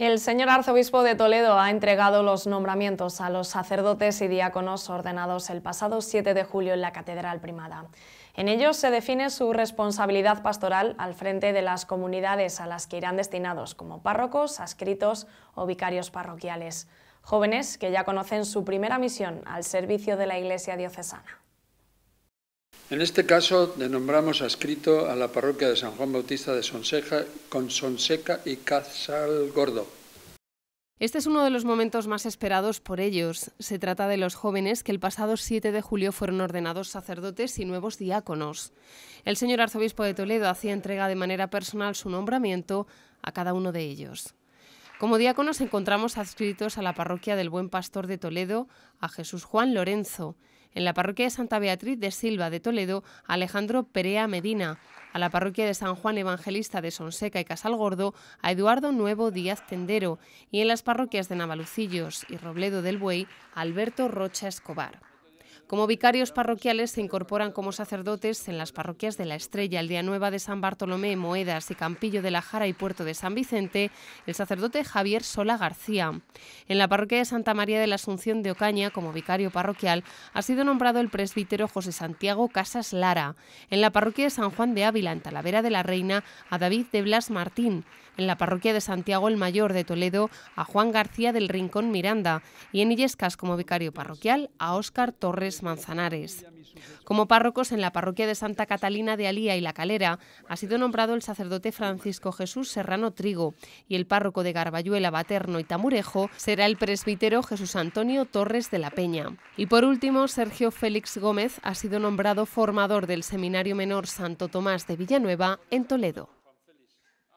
El señor arzobispo de Toledo ha entregado los nombramientos a los sacerdotes y diáconos ordenados el pasado 7 de julio en la Catedral Primada. En ellos se define su responsabilidad pastoral al frente de las comunidades a las que irán destinados como párrocos, ascritos o vicarios parroquiales, jóvenes que ya conocen su primera misión al servicio de la Iglesia diocesana. En este caso, denombramos adscrito a la parroquia de San Juan Bautista de Sonseca, con Sonseca y Casal Gordo. Este es uno de los momentos más esperados por ellos. Se trata de los jóvenes que el pasado 7 de julio fueron ordenados sacerdotes y nuevos diáconos. El señor arzobispo de Toledo hacía entrega de manera personal su nombramiento a cada uno de ellos. Como diáconos encontramos adscritos a la parroquia del Buen Pastor de Toledo a Jesús Juan Lorenzo, en la parroquia de Santa Beatriz de Silva de Toledo Alejandro Perea Medina, a la parroquia de San Juan Evangelista de Sonseca y Casalgordo a Eduardo Nuevo Díaz Tendero y en las parroquias de Navalucillos y Robledo del Buey Alberto Rocha Escobar. Como vicarios parroquiales se incorporan como sacerdotes en las parroquias de La Estrella, Nueva de San Bartolomé, Moedas y Campillo de la Jara y Puerto de San Vicente, el sacerdote Javier Sola García. En la parroquia de Santa María de la Asunción de Ocaña, como vicario parroquial, ha sido nombrado el presbítero José Santiago Casas Lara. En la parroquia de San Juan de Ávila, en Talavera de la Reina, a David de Blas Martín. En la parroquia de Santiago el Mayor de Toledo, a Juan García del Rincón Miranda. Y en Illescas, como vicario parroquial, a Óscar Torres Manzanares. Como párrocos en la parroquia de Santa Catalina de Alía y La Calera ha sido nombrado el sacerdote Francisco Jesús Serrano Trigo y el párroco de Garbayuela, Baterno y Tamurejo será el presbítero Jesús Antonio Torres de la Peña. Y por último, Sergio Félix Gómez ha sido nombrado formador del Seminario Menor Santo Tomás de Villanueva en Toledo.